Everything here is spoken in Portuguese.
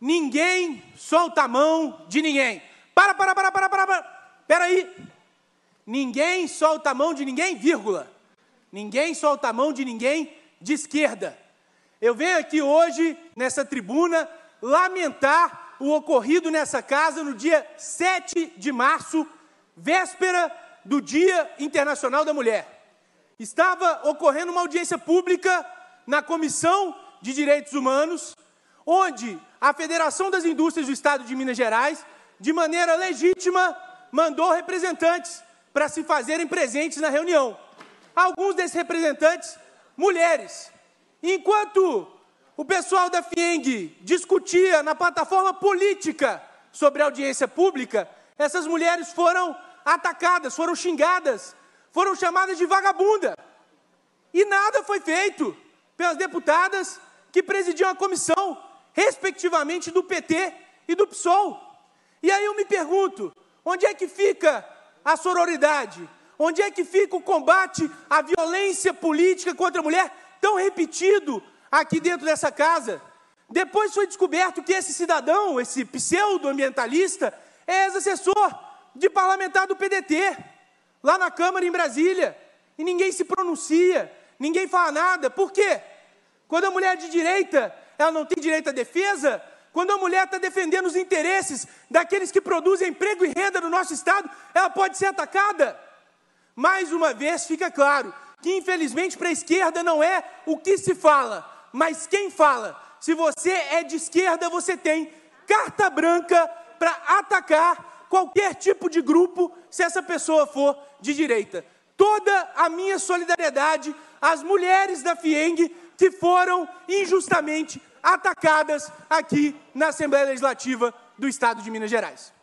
Ninguém solta a mão de ninguém. Para, para, para, para, para, para. Pera aí. Ninguém solta a mão de ninguém, vírgula. Ninguém solta a mão de ninguém de esquerda. Eu venho aqui hoje, nessa tribuna, lamentar o ocorrido nessa casa no dia 7 de março, véspera do Dia Internacional da Mulher. Estava ocorrendo uma audiência pública na Comissão de Direitos Humanos onde a Federação das Indústrias do Estado de Minas Gerais, de maneira legítima, mandou representantes para se fazerem presentes na reunião. Alguns desses representantes, mulheres. Enquanto o pessoal da FIENG discutia na plataforma política sobre audiência pública, essas mulheres foram atacadas, foram xingadas, foram chamadas de vagabunda. E nada foi feito pelas deputadas que presidiam a comissão respectivamente do PT e do PSOL. E aí eu me pergunto: onde é que fica a sororidade? Onde é que fica o combate à violência política contra a mulher, tão repetido aqui dentro dessa casa? Depois foi descoberto que esse cidadão, esse pseudo-ambientalista, é ex-assessor de parlamentar do PDT, lá na Câmara em Brasília, e ninguém se pronuncia, ninguém fala nada. Por quê? Quando a mulher é de direita ela não tem direito à defesa? Quando a mulher está defendendo os interesses daqueles que produzem emprego e renda no nosso Estado, ela pode ser atacada? Mais uma vez fica claro que, infelizmente, para a esquerda não é o que se fala, mas quem fala. Se você é de esquerda, você tem carta branca para atacar qualquer tipo de grupo, se essa pessoa for de direita. Toda a minha solidariedade às mulheres da FIENG que foram injustamente atacadas aqui na Assembleia Legislativa do Estado de Minas Gerais.